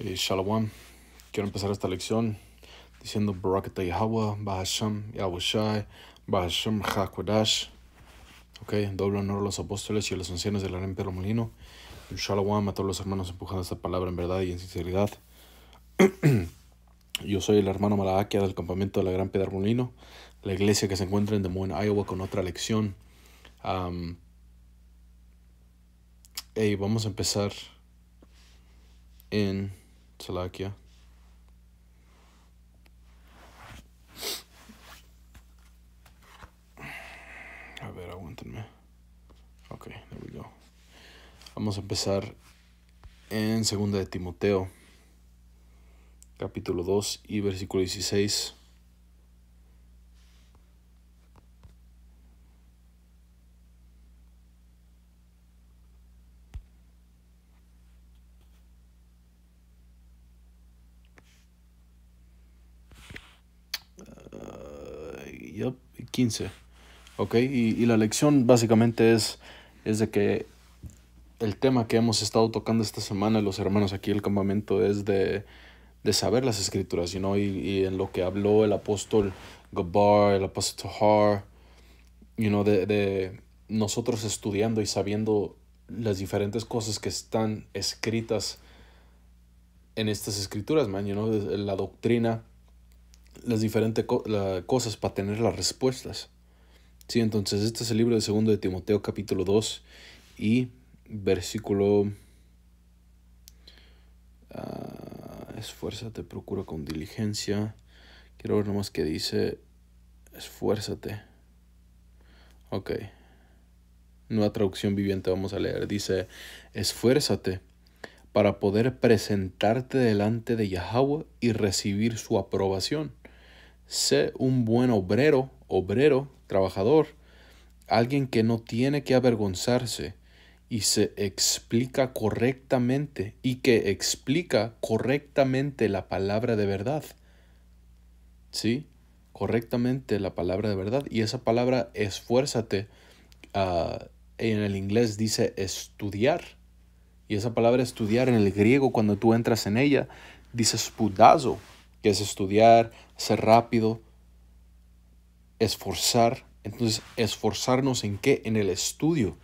Eh, shalom. Quiero empezar esta lección diciendo Yahweh, Bahasham Bahasham Ok, doble honor a los apóstoles y a los ancianos del gran Pedro Molino. shalom a todos los hermanos empujando esta palabra en verdad y en sinceridad. Yo soy el hermano Malakia del campamento de la Gran Piedra Molino, la iglesia que se encuentra en Des Moines, Iowa, con otra lección. Y vamos a empezar en Slovakia. A ver, aguántenme. Ok, there we go. Vamos a empezar en segunda de Timoteo, capítulo 2 y versículo 16. 15. ¿Ok? Y, la lección básicamente es, es de que el tema que hemos estado tocando esta semana, los hermanos aquí el campamento, es de, saber las escrituras, y, en lo que habló el apóstol Gabar, el apóstol Har, you de, nosotros estudiando y sabiendo las diferentes cosas que están escritas en estas escrituras, man, la doctrina las diferentes cosas para tener las respuestas. Sí, entonces este es el libro de segundo de Timoteo capítulo 2 y versículo... Ah, esfuérzate, procura con diligencia. Quiero ver nomás que dice, esfuérzate. Ok. Nueva traducción viviente vamos a leer. Dice, esfuérzate para poder presentarte delante de Yahweh y recibir su aprobación Sé un buen obrero, obrero, trabajador, alguien que no tiene que avergonzarse y se explica correctamente y que explica correctamente la palabra de verdad. ¿Sí? Correctamente la palabra de verdad. Y esa palabra esfuérzate ah, en el inglés dice estudiar. Y esa palabra estudiar en el griego cuando tú entras en ella dice spudazo, que es estudiar, ser rápido, esforzar. Entonces, esforzarnos en qué? En el estudio,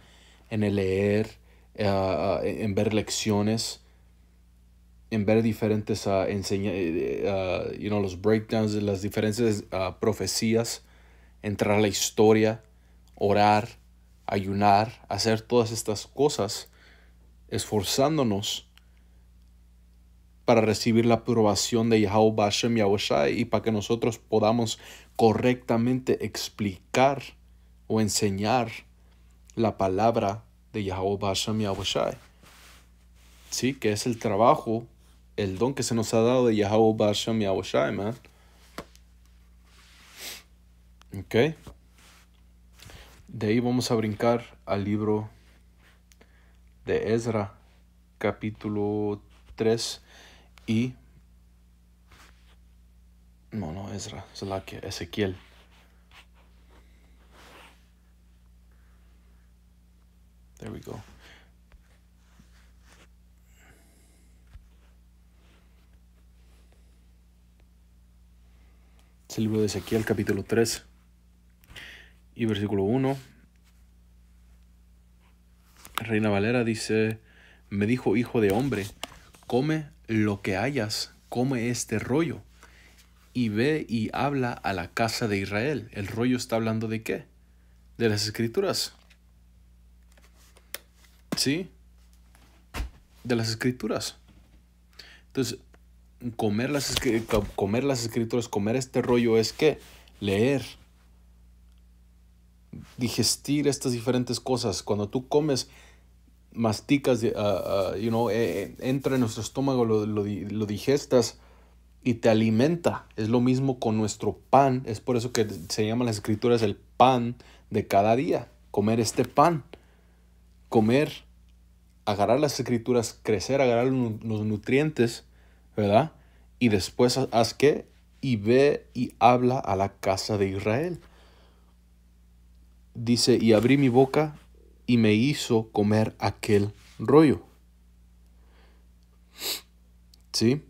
en el leer, eh, eh, en ver lecciones, en ver diferentes uh, los breakdowns, las diferentes ah, profecías, entrar a la historia, orar, ayunar, hacer todas estas cosas, esforzándonos para recibir la aprobación de Yahweh Bashem y para que nosotros podamos correctamente explicar o enseñar la palabra de Yahweh Bashem Sí, que es el trabajo, el don que se nos ha dado de Yahweh Bashem man. Ok. De ahí vamos a brincar al libro de Ezra, capítulo 3 y... No, no, Ezra, es la que Ezequiel. There we go. Es el libro de Ezequiel capítulo 3 y versículo 1. Reina Valera dice, me dijo hijo de hombre, come lo que hayas, come este rollo y ve y habla a la casa de Israel. ¿El rollo está hablando de qué? De las escrituras. ¿Sí? De las escrituras. Entonces, comer las, comer las escrituras, comer este rollo es que Leer. Digestir estas diferentes cosas. Cuando tú comes masticas, ah, ah, eh, eh, entra en nuestro estómago, lo, lo, lo, digestas y te alimenta. Es lo mismo con nuestro pan. Es por eso que se llaman las escrituras el pan de cada día. Comer este pan. Comer, agarrar las escrituras, crecer, agarrar los nutrientes, ¿verdad? Y después haz qué? Y ve y habla a la casa de Israel. Dice, y abrí mi boca y me hizo comer aquel rollo. ¿Sí?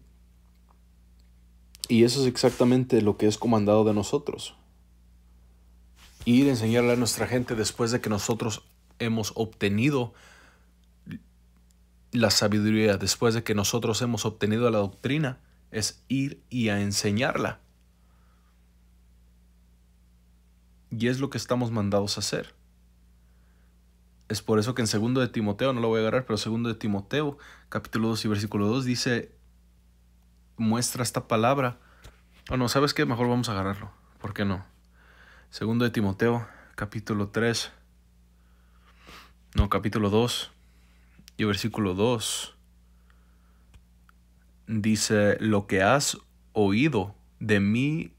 Y eso es exactamente lo que es comandado de nosotros. Ir a enseñarle a nuestra gente después de que nosotros hemos obtenido la sabiduría, después de que nosotros hemos obtenido la doctrina, es ir y a enseñarla. Y es lo que estamos mandados a hacer. Es por eso que en segundo de Timoteo, no lo voy a agarrar, pero segundo de Timoteo, capítulo 2 y versículo 2 dice, muestra esta palabra. bueno ah, ¿sabes qué? Mejor vamos a agarrarlo. ¿Por qué no? Segundo de Timoteo, capítulo 3. No, capítulo 2 y versículo 2. Dice, lo que has oído de mí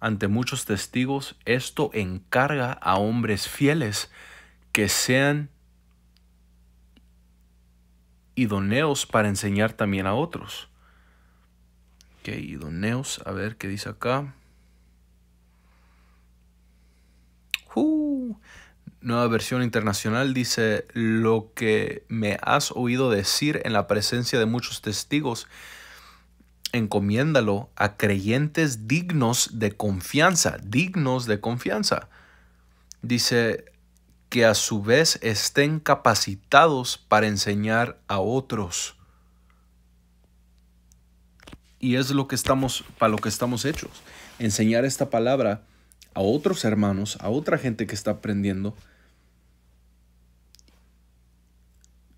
ante muchos testigos, esto encarga a hombres fieles que sean idóneos para enseñar también a otros. ¿Qué idoneos, a ver qué dice acá. Uh, nueva versión internacional dice, lo que me has oído decir en la presencia de muchos testigos, encomiéndalo a creyentes dignos de confianza, dignos de confianza. Dice, que a su vez estén capacitados para enseñar a otros. Y es lo que estamos para lo que estamos hechos, enseñar esta palabra a otros hermanos, a otra gente que está aprendiendo,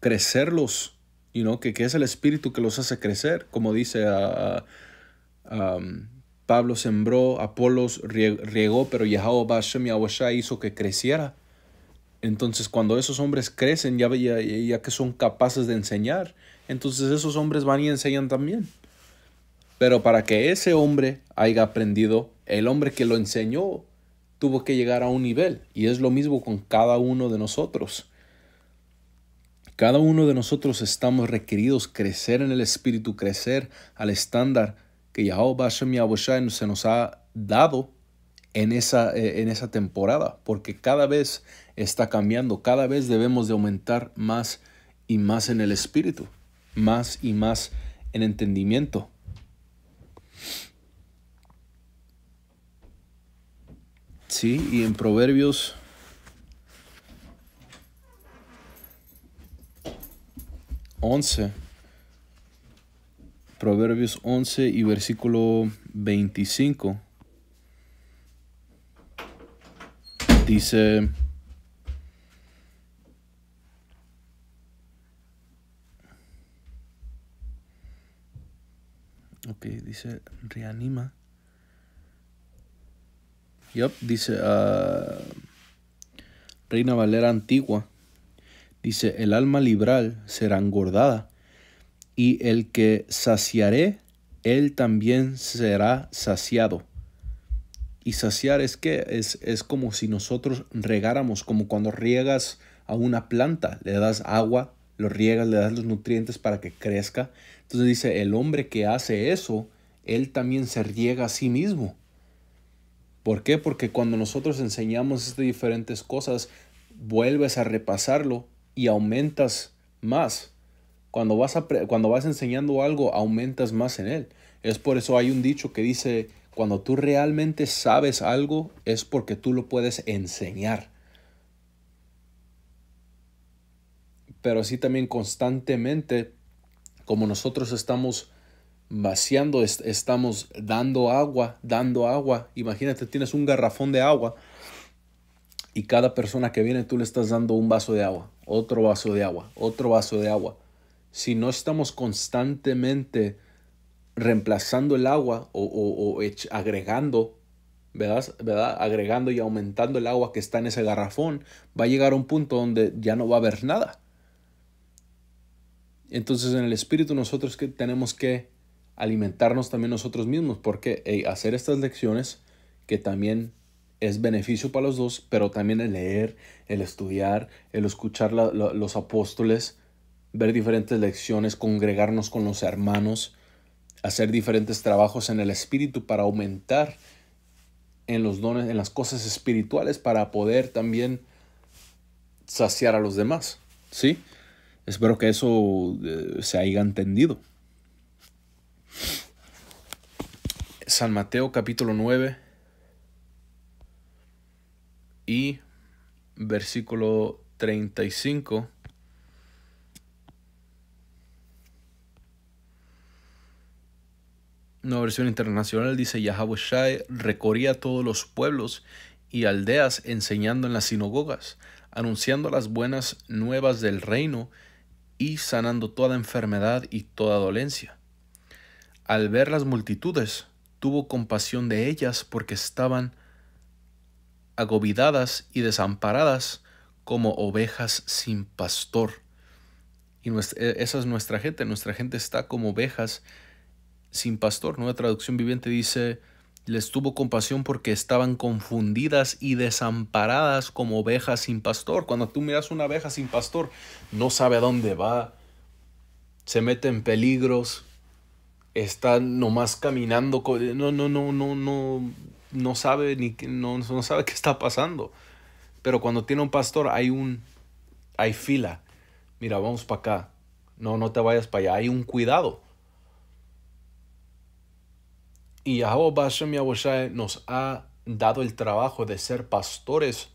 crecerlos, que, es el espíritu que los hace crecer, como dice a, ah, ah, um, Pablo sembró, Apolos riegó, pero Yahweh y hizo que creciera. Entonces cuando esos hombres crecen, ya, ya, ya que son capaces de enseñar, entonces esos hombres van y enseñan también. Pero para que ese hombre haya aprendido, el hombre que lo enseñó tuvo que llegar a un nivel. Y es lo mismo con cada uno de nosotros. Cada uno de nosotros estamos requeridos crecer en el espíritu, crecer al estándar que Yahweh se nos ha dado en esa, eh, en esa temporada. Porque cada vez está cambiando. Cada vez debemos de aumentar más y más en el espíritu, más y más en entendimiento. Sí, y en Proverbios once. Proverbios 11 y versículo 25. Dice, se reanima. dice ah, Reina Valera Antigua. Dice, el alma liberal será engordada y el que saciaré, él también será saciado. Y saciar es que es, es como si nosotros regáramos, como cuando riegas a una planta, le das agua, lo riegas, le das los nutrientes para que crezca. Entonces dice, el hombre que hace eso, él también se riega a sí mismo. ¿Por qué? Porque cuando nosotros enseñamos estas diferentes cosas, vuelves a repasarlo y aumentas más. Cuando vas, cuando vas enseñando algo, aumentas más en él. Es por eso hay un dicho que dice, cuando tú realmente sabes algo, es porque tú lo puedes enseñar. Pero así también constantemente, como nosotros estamos vaciando, estamos dando agua, dando agua. Imagínate, tienes un garrafón de agua y cada persona que viene tú le estás dando un vaso de agua, otro vaso de agua, otro vaso de agua. Si no estamos constantemente reemplazando el agua o, agregando, ¿verdad? ¿verdad? Agregando y aumentando el agua que está en ese garrafón, va a llegar a un punto donde ya no va a haber nada. Entonces en el espíritu nosotros que tenemos que alimentarnos también nosotros mismos, porque hacer estas lecciones, que también es beneficio para los dos, pero también el leer, el estudiar, el escuchar los apóstoles, ver diferentes lecciones, congregarnos con los hermanos, hacer diferentes trabajos en el espíritu para aumentar en los dones, en las cosas espirituales, para poder también saciar a los demás. ¿Sí? Espero que eso eh, se haya entendido. San Mateo capítulo 9 y versículo 35. Una versión internacional dice Shai recorría todos los pueblos y aldeas enseñando en las sinagogas, anunciando las buenas nuevas del reino y sanando toda enfermedad y toda dolencia. Al ver las multitudes, tuvo compasión de ellas porque estaban agobidadas y desamparadas como ovejas sin pastor. Y e-, esa es nuestra gente, nuestra gente está como ovejas sin pastor. Nueva traducción viviente dice, les tuvo compasión porque estaban confundidas y desamparadas como ovejas sin pastor. Cuando tú miras una oveja sin pastor, no sabe a dónde va, se mete en peligros, está nomás caminando, no, no, no, no, no, no sabe ni no, no sabe qué está pasando. Pero cuando tiene un pastor hay un, hay fila. Mira, vamos para acá. No, no te vayas para allá. Hay un cuidado. Y Yahweh nos ha dado el trabajo de ser pastores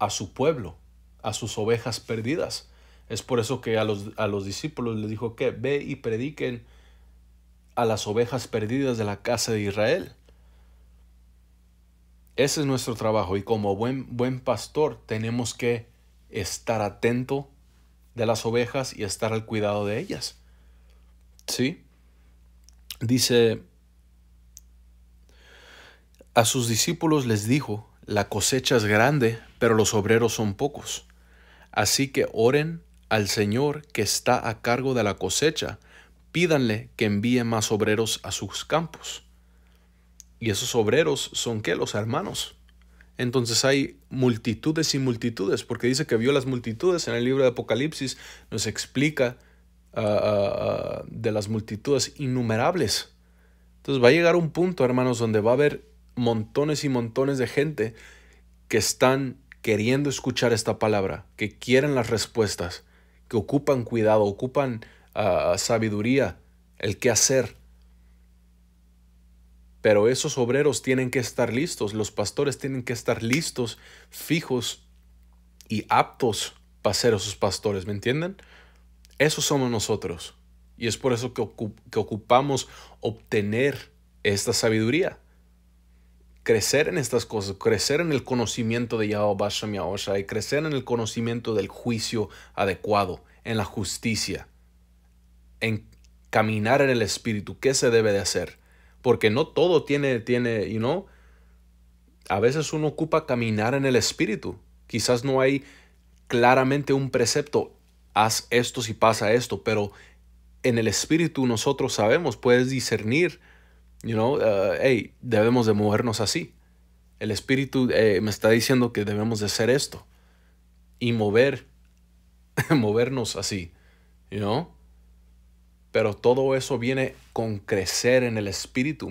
a su pueblo, a sus ovejas perdidas. Es por eso que a los, a los discípulos les dijo que ve y prediquen a las ovejas perdidas de la casa de Israel. Ese es nuestro trabajo y como buen, buen pastor tenemos que estar atento de las ovejas y estar al cuidado de ellas. ¿Sí? Dice, a sus discípulos les dijo, la cosecha es grande, pero los obreros son pocos. Así que oren al Señor que está a cargo de la cosecha pídanle que envíe más obreros a sus campos. Y esos obreros son qué? Los hermanos. Entonces hay multitudes y multitudes, porque dice que vio las multitudes en el libro de Apocalipsis, nos explica ah, ah, ah, de las multitudes innumerables. Entonces va a llegar un punto, hermanos, donde va a haber montones y montones de gente que están queriendo escuchar esta palabra, que quieren las respuestas, que ocupan cuidado, ocupan sabiduría, el qué hacer. Pero esos obreros tienen que estar listos, los pastores tienen que estar listos, fijos y aptos para ser esos pastores, ¿me entienden? Esos somos nosotros. Y es por eso que, ocupamos obtener esta sabiduría crecer en estas cosas, crecer en el conocimiento de Yahweh y crecer en el conocimiento del juicio adecuado, en la justicia en caminar en el espíritu, qué se debe de hacer. Porque no todo tiene, tiene, you know, a veces uno ocupa caminar en el espíritu. Quizás no hay claramente un precepto, haz esto si pasa esto, pero en el espíritu nosotros sabemos, puedes discernir, you know, uh, hey, debemos de movernos así. El espíritu eh, me está diciendo que debemos de hacer esto y mover, movernos así, you know. Pero todo eso viene con crecer en el espíritu,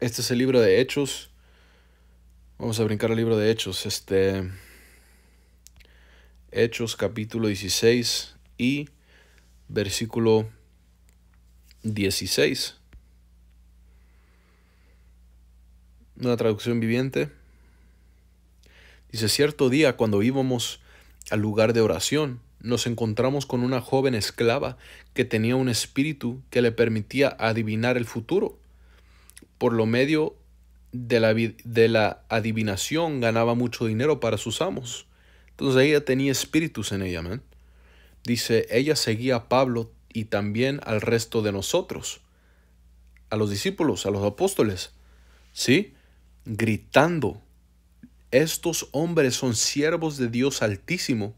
Este es el libro de Hechos. Vamos a brincar al libro de Hechos. Este. Hechos capítulo 16 y versículo 16. Una traducción viviente. Dice, cierto día cuando íbamos al lugar de oración, nos encontramos con una joven esclava que tenía un espíritu que le permitía adivinar el futuro. Por lo medio de la, de la adivinación ganaba mucho dinero para sus amos. Entonces ella tenía espíritus en ella, Dice, ella seguía a Pablo y también al resto de nosotros, a los discípulos, a los apóstoles, ¿sí? Gritando estos hombres son siervos de Dios Altísimo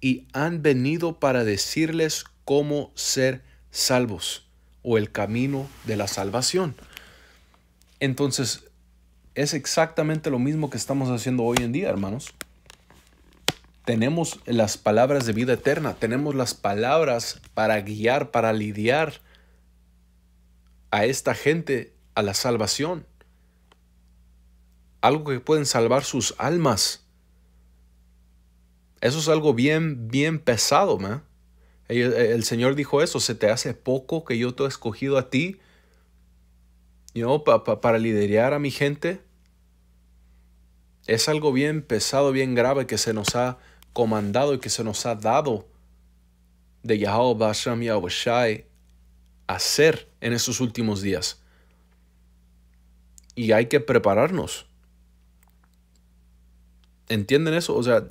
y han venido para decirles cómo ser salvos o el camino de la salvación. Entonces, es exactamente lo mismo que estamos haciendo hoy en día, hermanos. Tenemos las palabras de vida eterna, tenemos las palabras para guiar, para lidiar a esta gente a la salvación algo que pueden salvar sus almas. Eso es algo bien, bien pesado, El, Señor dijo eso, se te hace poco que yo te he escogido a ti, para liderar a mi gente. Es algo bien pesado, bien grave que se nos ha comandado y que se nos ha dado de Yahweh Basham hacer en estos últimos días. Y hay que prepararnos. ¿Entienden eso? O sea,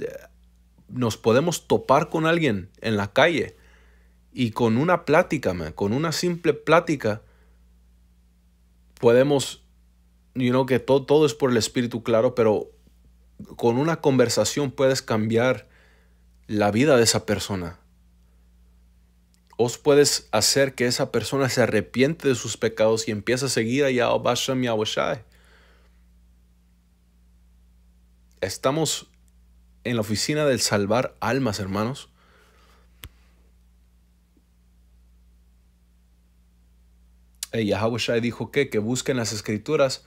nos podemos topar con alguien en la calle y con una plática, con una simple plática, podemos, you know, que todo, es por el espíritu, claro, pero con una conversación puedes cambiar la vida de esa persona. Os puedes hacer que esa persona se arrepiente de sus pecados y empiece a seguir a Yahweh Yahweh Estamos en la oficina del salvar almas, hermanos. Y eh, Yahweh dijo que, que busquen las escrituras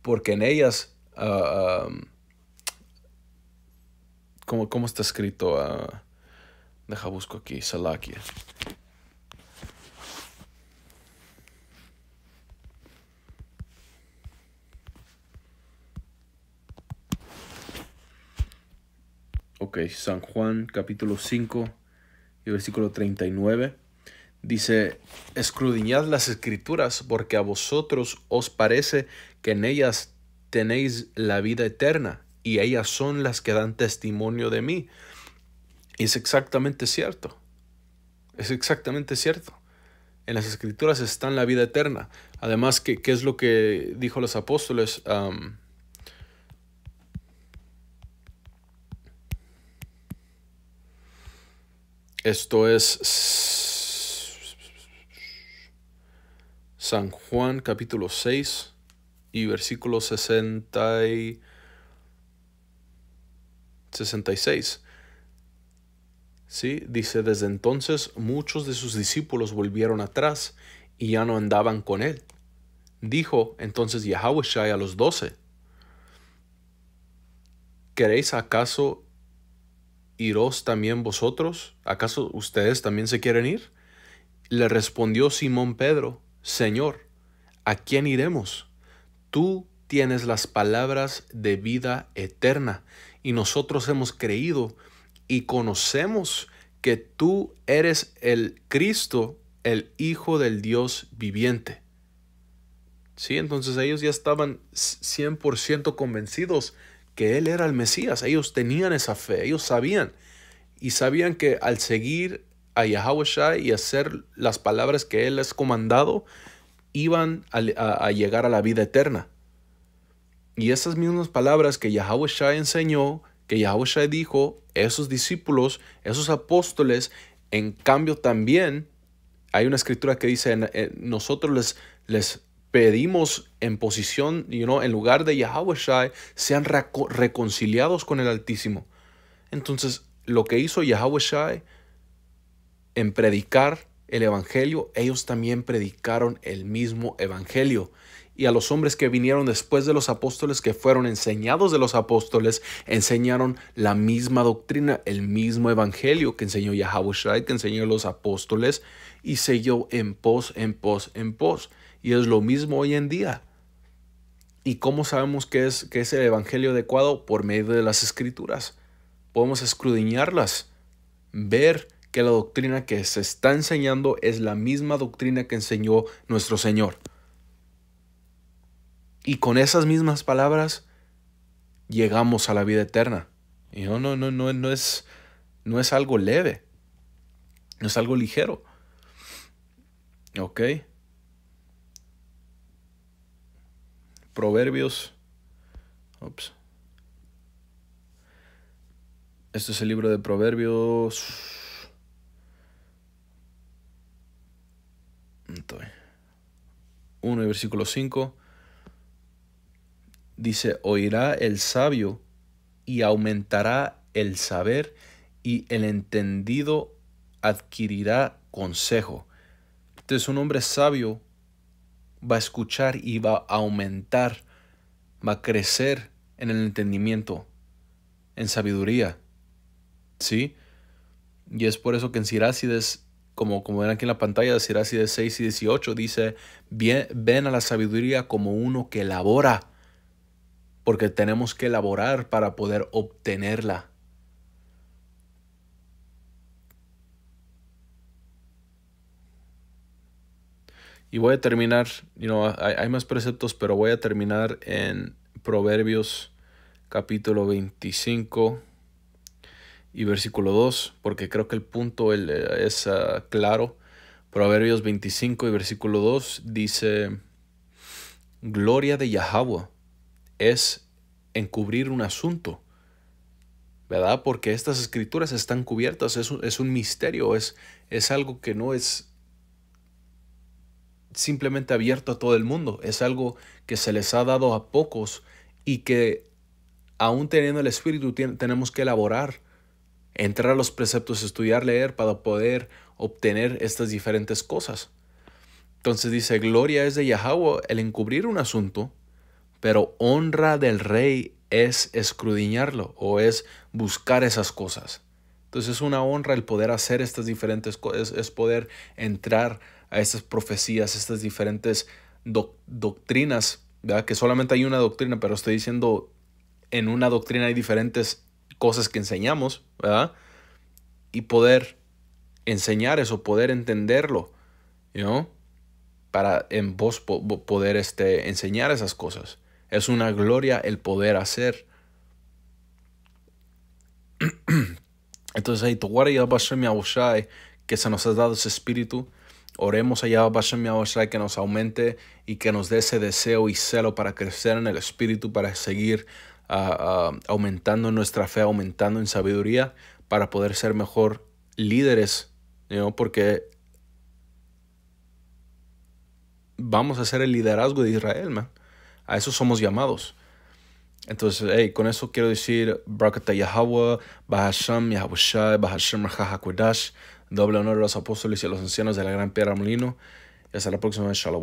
porque en ellas, ah, ¿cómo, está escrito? Ah, deja busco aquí, Salakia. Ok, San Juan capítulo 5 y versículo 39. Dice, escrudiñad las escrituras porque a vosotros os parece que en ellas tenéis la vida eterna y ellas son las que dan testimonio de mí. Y es exactamente cierto. Es exactamente cierto. En las escrituras está la vida eterna. Además, ¿qué, qué es lo que dijo los apóstoles? Esto es San Juan capítulo 6 y versículo 60 y 66. ¿Sí? Dice, desde entonces muchos de sus discípulos volvieron atrás y ya no andaban con él. Dijo entonces Yahweh a los doce, ¿queréis acaso iros también vosotros? ¿Acaso ustedes también se quieren ir? Le respondió Simón Pedro, Señor, ¿a quién iremos? Tú tienes las palabras de vida eterna y nosotros hemos creído y conocemos que tú eres el Cristo, el Hijo del Dios viviente. Sí, entonces ellos ya estaban 100% convencidos que Él era el Mesías. Ellos tenían esa fe, ellos sabían. Y sabían que al seguir a Yahweh y hacer las palabras que Él les comandado, iban a, llegar a la vida eterna. Y esas mismas palabras que Yahweh Shai enseñó, que Yahweh dijo, esos discípulos, esos apóstoles, en cambio también, hay una escritura que dice, eh, nosotros les, les pedimos en posición, you en lugar de Yahweh Shai, sean reconciliados con el Altísimo. Entonces, lo que hizo Yahweh Shai en predicar el Evangelio, ellos también predicaron el mismo Evangelio. Y a los hombres que vinieron después de los apóstoles, que fueron enseñados de los apóstoles, enseñaron la misma doctrina, el mismo Evangelio que enseñó Yahweh Shai, que enseñó los apóstoles, y siguió en pos, en pos, en pos. Y es lo mismo hoy en día. ¿Y cómo sabemos que es, es el Evangelio adecuado? Por medio de las escrituras. Podemos escrudiñarlas, ver que la doctrina que se está enseñando es la misma doctrina que enseñó nuestro Señor. Y con esas mismas palabras llegamos a la vida eterna. Y no, no, no, no, es, no es algo leve, no es algo ligero. ¿Ok? Proverbios. Este es el libro de Proverbios. 1 y versículo 5. Dice, oirá el sabio y aumentará el saber y el entendido adquirirá consejo. Entonces este un hombre sabio va a escuchar y va a aumentar, va a crecer en el entendimiento, en sabiduría. ¿Sí? Y es por eso que en Sirácides, como, como ven aquí en la pantalla, Sirácides 6 y 18 dice, ven a la sabiduría como uno que labora, porque tenemos que laborar para poder obtenerla. Y voy a terminar, you hay, más preceptos, pero voy a terminar en Proverbios capítulo 25 y versículo 2, porque creo que el punto eh, es ah, claro. Proverbios 25 y versículo 2 dice, Gloria de Yahweh es encubrir un asunto, ¿verdad? Porque estas escrituras están cubiertas, es un, es un misterio, es, es algo que no es simplemente abierto a todo el mundo, es algo que se les ha dado a pocos y que aún teniendo el espíritu tenemos que elaborar, entrar a los preceptos, estudiar, leer para poder obtener estas diferentes cosas. Entonces dice, gloria es de Yahweh el encubrir un asunto, pero honra del rey es escrudiñarlo o es buscar esas cosas. Entonces es una honra el poder hacer estas diferentes cosas, es poder entrar a estas profecías, estas diferentes doctrinas, ¿verdad? que solamente hay una doctrina, pero estoy diciendo, en una doctrina hay diferentes cosas que enseñamos, ¿verdad? Y poder enseñar eso, poder entenderlo, Para en vos poder este, enseñar esas cosas. Es una gloria el poder hacer. Entonces, que se nos ha dado ese espíritu Oremos a Yahweh que nos aumente y que nos dé ese deseo y celo para crecer en el Espíritu, para seguir ah, ah, aumentando nuestra fe, aumentando en sabiduría, para poder ser mejor líderes, porque vamos a ser el liderazgo de Israel, a eso somos llamados. Entonces, con eso quiero decir, Yahweh, Bahasham Bahasham Rahakudash. Doble honor a los apóstoles y a los ancianos de la gran piedra molino. Y hasta la próxima. Shalom.